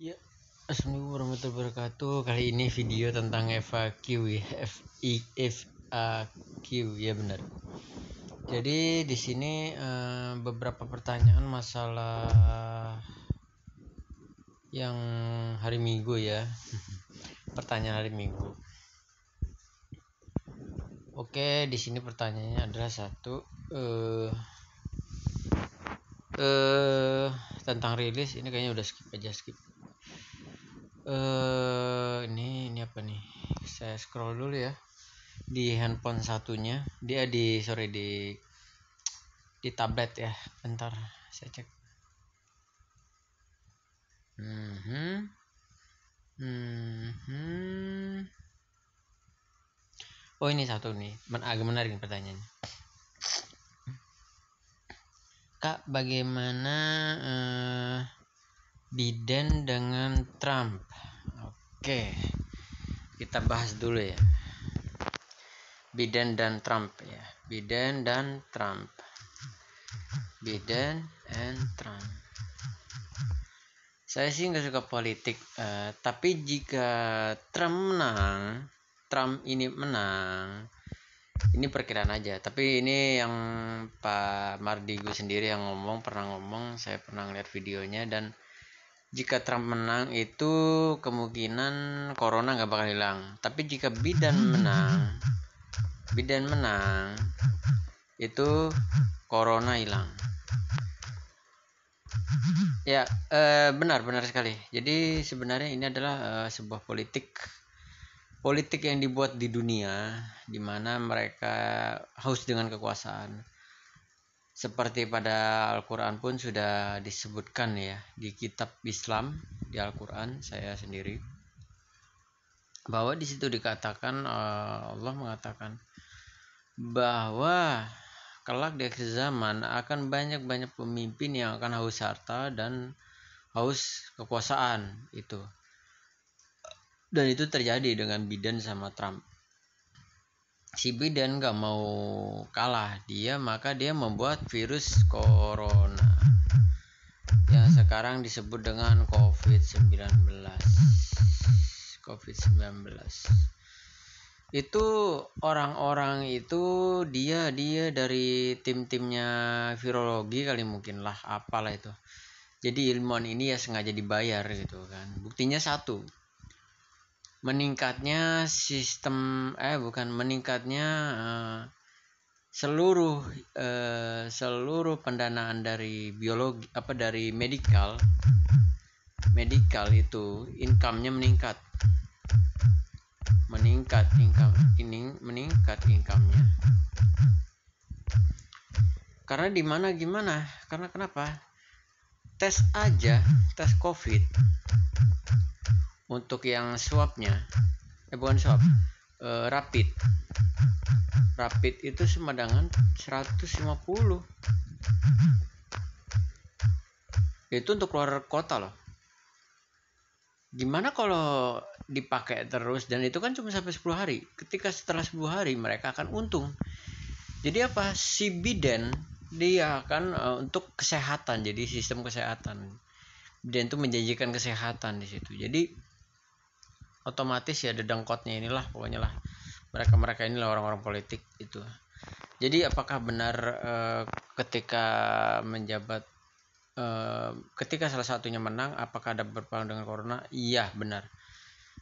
Ya, Assalamualaikum warahmatullahi wabarakatuh. Kali ini video tentang FAQ ya, Q. ya benar. Jadi di sini uh, beberapa pertanyaan masalah yang hari Minggu ya. Pertanyaan hari Minggu. Oke, di sini pertanyaannya adalah satu eh eh uh, tentang rilis ini kayaknya udah skip aja skip uh, ini ini apa nih saya scroll dulu ya di handphone satunya dia eh, di sorry di di tablet ya bentar saya cek hmm hmm, oh ini satu nih agak menarik nih pertanyaannya kak bagaimana uh, Biden dengan Trump. Oke, kita bahas dulu ya. Biden dan Trump ya. Biden dan Trump. Biden and Trump. Saya sih nggak suka politik, uh, tapi jika Trump menang, Trump ini menang, ini perkiraan aja. Tapi ini yang Pak Mardigu sendiri yang ngomong pernah ngomong, saya pernah lihat videonya dan jika Trump menang itu kemungkinan corona nggak bakal hilang tapi jika Biden menang Biden menang itu corona hilang ya eh, benar benar sekali jadi sebenarnya ini adalah eh, sebuah politik politik yang dibuat di dunia di mana mereka haus dengan kekuasaan seperti pada Al-Quran pun sudah disebutkan ya di kitab Islam di Al-Quran saya sendiri bahwa di situ dikatakan eh, Allah mengatakan bahwa kelak di akhir zaman akan banyak-banyak pemimpin yang akan haus harta dan haus kekuasaan itu dan itu terjadi dengan Biden sama Trump si Biden gak mau kalah dia maka dia membuat virus corona yang sekarang disebut dengan COVID-19 COVID-19 itu orang-orang itu dia dia dari tim-timnya virologi kali mungkin lah apalah itu jadi ilmuwan ini ya sengaja dibayar gitu kan buktinya satu meningkatnya sistem eh bukan meningkatnya eh, seluruh eh, seluruh pendanaan dari biologi apa dari medical medical itu income-nya meningkat meningkat income ini meningkat income-nya karena di mana gimana karena kenapa tes aja tes covid untuk yang swabnya eh bukan swab eh, rapid rapid itu semadangan 150 itu untuk keluar kota loh gimana kalau dipakai terus dan itu kan cuma sampai 10 hari ketika setelah 10 hari mereka akan untung jadi apa si biden dia akan uh, untuk kesehatan jadi sistem kesehatan dan itu menjanjikan kesehatan di situ jadi otomatis ya dedengkotnya inilah pokoknya lah mereka mereka inilah orang-orang politik itu jadi apakah benar e, ketika menjabat e, ketika salah satunya menang apakah ada berpengaruh dengan corona iya benar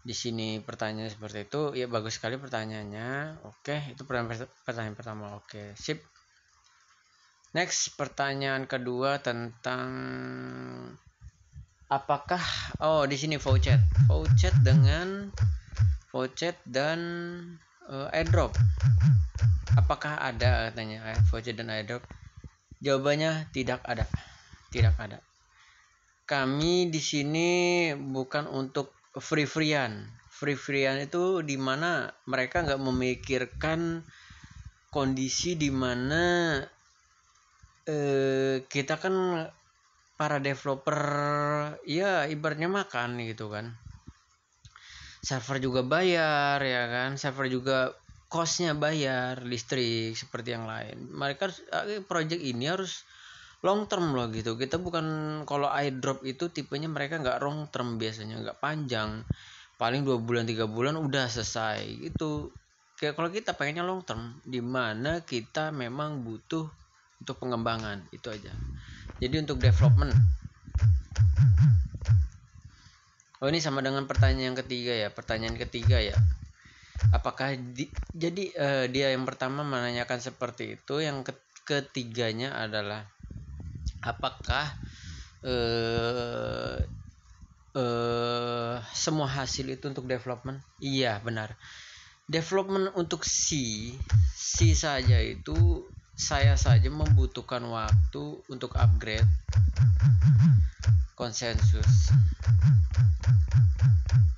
di sini pertanyaan seperti itu ya bagus sekali pertanyaannya oke itu pertanyaan pertama oke sip next pertanyaan kedua tentang apakah oh di sini voucher, voucher dengan voucher dan uh, airdrop apakah ada katanya voucher eh, dan airdrop jawabannya tidak ada tidak ada kami di sini bukan untuk free freean free freean itu dimana mereka nggak memikirkan kondisi dimana eh, kita kan para developer ya ibaratnya makan gitu kan server juga bayar ya kan server juga costnya bayar listrik seperti yang lain mereka ah, eh, project ini harus long term loh gitu kita bukan kalau airdrop itu tipenya mereka nggak long term biasanya nggak panjang paling dua bulan tiga bulan udah selesai gitu kayak kalau kita pengennya long term dimana kita memang butuh untuk pengembangan itu aja jadi untuk development. Oh ini sama dengan pertanyaan yang ketiga ya. Pertanyaan ketiga ya. Apakah di, jadi uh, dia yang pertama menanyakan seperti itu, yang ketiganya adalah apakah uh, uh, semua hasil itu untuk development? Iya benar. Development untuk si si saja itu saya saja membutuhkan waktu untuk upgrade konsensus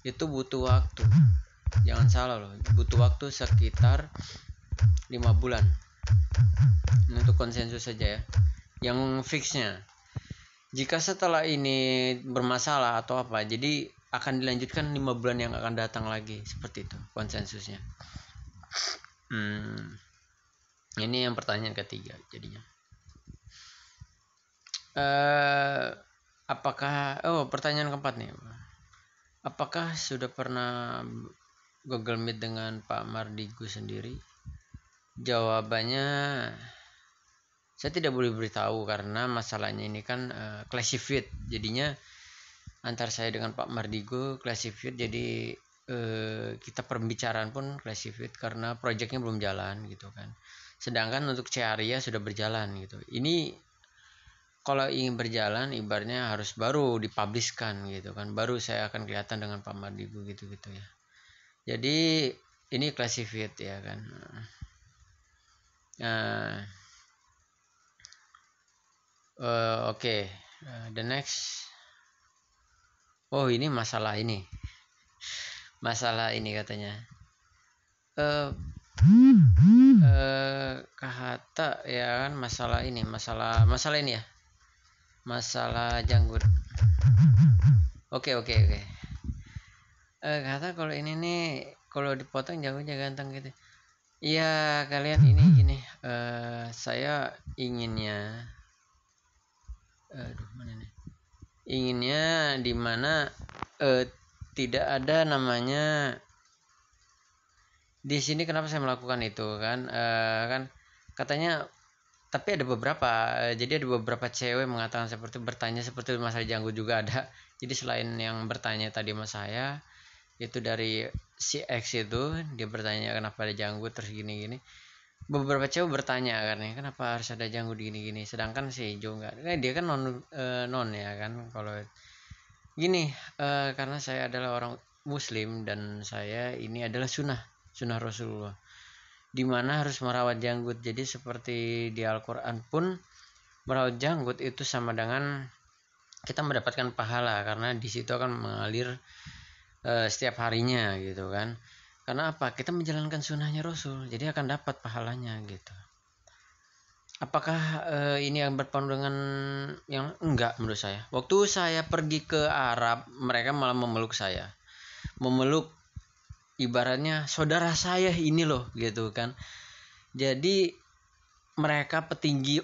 itu butuh waktu jangan salah loh butuh waktu sekitar 5 bulan ini untuk konsensus saja ya yang fixnya jika setelah ini bermasalah atau apa jadi akan dilanjutkan 5 bulan yang akan datang lagi seperti itu konsensusnya hmm ini yang pertanyaan ketiga jadinya uh, apakah oh pertanyaan keempat nih apakah sudah pernah Google Meet dengan Pak Mardigu sendiri jawabannya saya tidak boleh beritahu karena masalahnya ini kan uh, eh, classified jadinya antar saya dengan Pak Mardigo classified jadi uh, kita perbicaraan pun classified karena proyeknya belum jalan gitu kan sedangkan untuk area sudah berjalan gitu ini kalau ingin berjalan ibarnya harus baru dipublishkan gitu kan baru saya akan kelihatan dengan Pak Mardigu gitu gitu ya jadi ini classified ya kan nah uh, oke okay. uh, eh, the next oh ini masalah ini masalah ini katanya uh, Eh, Kata ya kan masalah ini masalah masalah ini ya masalah janggut oke oke oke okay. eh kalau ini nih kalau dipotong janggutnya ganteng gitu Iya kalian ini gini uh, saya inginnya aduh mana nih inginnya dimana uh, eh, tidak ada namanya di sini kenapa saya melakukan itu kan uh, kan katanya tapi ada beberapa eh, jadi ada beberapa cewek mengatakan seperti bertanya seperti mas Janggu juga ada jadi selain yang bertanya tadi mas saya itu dari si X itu dia bertanya kenapa ada Janggu terus gini gini beberapa cewek bertanya kan ya, kenapa harus ada Janggu gini gini sedangkan si Jo enggak eh, dia kan non e, non ya kan kalau gini e, karena saya adalah orang Muslim dan saya ini adalah sunnah sunnah Rasulullah di mana harus merawat janggut jadi seperti di Al-Quran pun merawat janggut itu sama dengan kita mendapatkan pahala karena di situ akan mengalir e, setiap harinya gitu kan karena apa kita menjalankan sunnahnya Rasul jadi akan dapat pahalanya gitu apakah e, ini yang berpengaruh dengan yang enggak menurut saya waktu saya pergi ke Arab mereka malah memeluk saya memeluk ibaratnya saudara saya ini loh gitu kan jadi mereka petinggi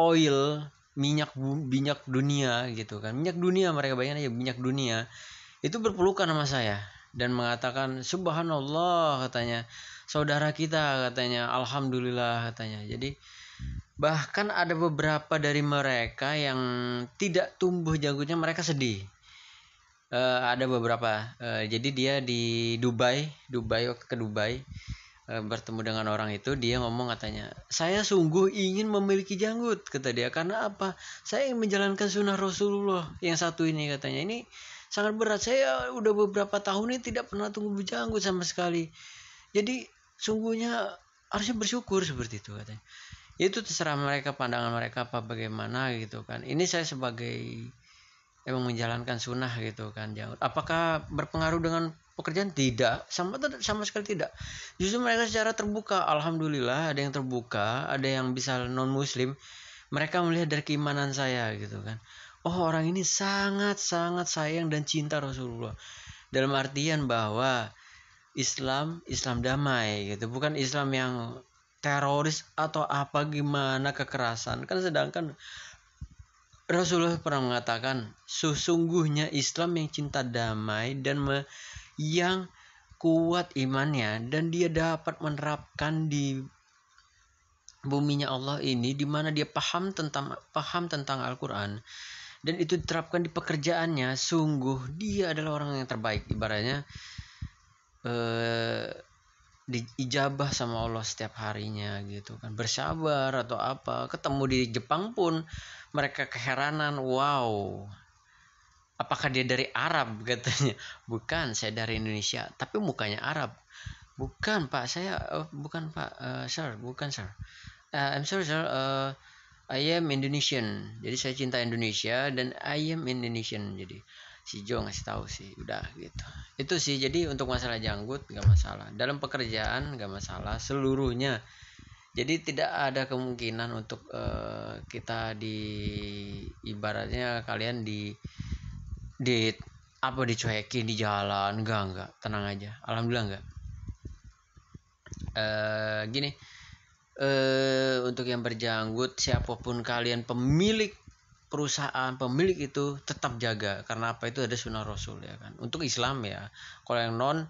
oil minyak minyak dunia gitu kan minyak dunia mereka bayangin aja minyak dunia itu berpelukan sama saya dan mengatakan subhanallah katanya saudara kita katanya alhamdulillah katanya jadi bahkan ada beberapa dari mereka yang tidak tumbuh janggutnya mereka sedih uh, ada beberapa uh, jadi dia di Dubai Dubai waktu ke Dubai uh, bertemu dengan orang itu dia ngomong katanya saya sungguh ingin memiliki janggut kata dia karena apa saya ingin menjalankan sunnah Rasulullah yang satu ini katanya ini sangat berat saya udah beberapa tahun ini tidak pernah tunggu janggut sama sekali jadi sungguhnya harusnya bersyukur seperti itu katanya itu terserah mereka pandangan mereka apa bagaimana gitu kan ini saya sebagai emang menjalankan sunnah gitu kan jauh. Ya. apakah berpengaruh dengan pekerjaan tidak sama sama sekali tidak justru mereka secara terbuka alhamdulillah ada yang terbuka ada yang bisa non muslim mereka melihat dari keimanan saya gitu kan oh orang ini sangat sangat sayang dan cinta Rasulullah dalam artian bahwa Islam Islam damai gitu bukan Islam yang teroris atau apa gimana kekerasan kan sedangkan Rasulullah pernah mengatakan, sesungguhnya Islam yang cinta damai dan yang kuat imannya dan dia dapat menerapkan di buminya Allah ini di mana dia paham tentang paham tentang Al-Qur'an dan itu diterapkan di pekerjaannya sungguh dia adalah orang yang terbaik ibaratnya eh diijabah sama Allah setiap harinya gitu kan bersabar atau apa ketemu di Jepang pun mereka keheranan wow apakah dia dari Arab katanya bukan saya dari Indonesia tapi mukanya Arab bukan pak saya uh, bukan pak uh, sir bukan sir uh, I'm sorry sir uh, I am Indonesian jadi saya cinta Indonesia dan I am Indonesian jadi si Jo ngasih tahu sih udah gitu itu sih jadi untuk masalah janggut nggak masalah dalam pekerjaan nggak masalah seluruhnya jadi tidak ada kemungkinan untuk uh, kita di ibaratnya kalian di di apa dicuekin di jalan enggak enggak tenang aja alhamdulillah enggak uh, eh, gini uh, untuk yang berjanggut siapapun kalian pemilik perusahaan pemilik itu tetap jaga karena apa itu ada sunnah rasul ya kan untuk Islam ya kalau yang non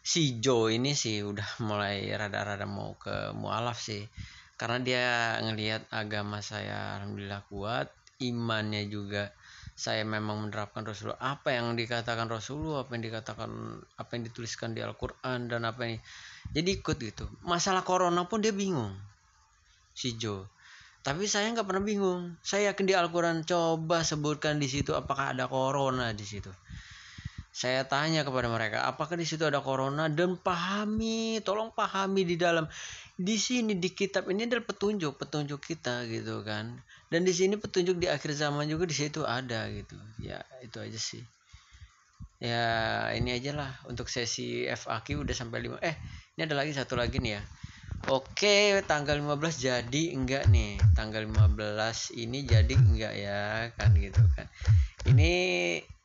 si Jo ini sih udah mulai rada-rada mau ke mualaf sih karena dia ngelihat agama saya alhamdulillah kuat imannya juga saya memang menerapkan Rasulullah apa yang dikatakan Rasulullah apa yang dikatakan apa yang dituliskan di Al-Qur'an dan apa ini jadi ikut gitu masalah corona pun dia bingung si Jo. Tapi saya nggak pernah bingung. Saya yakin di Al-Quran coba sebutkan di situ apakah ada corona di situ. Saya tanya kepada mereka, apakah di situ ada corona dan pahami, tolong pahami di dalam di sini di kitab ini adalah petunjuk, petunjuk kita gitu kan. Dan di sini petunjuk di akhir zaman juga di situ ada gitu. Ya, itu aja sih. Ya, ini aja lah untuk sesi FAQ udah sampai 5. Eh, ini ada lagi satu lagi nih ya. Oke, tanggal 15 jadi enggak nih? Tanggal 15 ini jadi enggak ya? Kan gitu kan. Ini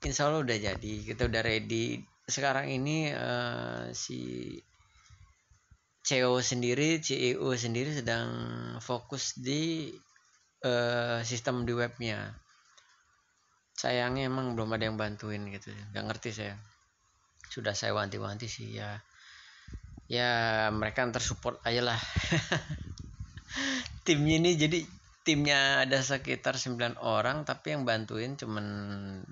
insya Allah udah jadi, kita udah ready. Sekarang ini uh, si CEO sendiri, CEO sendiri sedang fokus di uh, sistem di webnya. Sayangnya emang belum ada yang bantuin gitu, nggak ngerti saya. Sudah saya wanti-wanti sih ya ya mereka yang support aja lah timnya ini jadi timnya ada sekitar 9 orang tapi yang bantuin cuman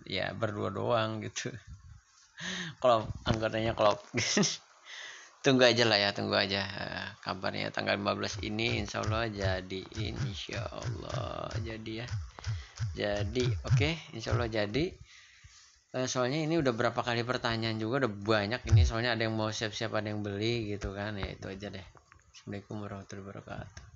ya berdua doang gitu kalau anggotanya kalau tunggu aja lah ya tunggu aja eh, kabarnya tanggal 15 ini insya Allah jadi insya Allah jadi ya jadi oke okay, insya Allah jadi Eh, soalnya ini udah berapa kali pertanyaan juga udah banyak ini soalnya ada yang mau siap-siap ada yang beli gitu kan ya itu aja deh Assalamualaikum warahmatullahi wabarakatuh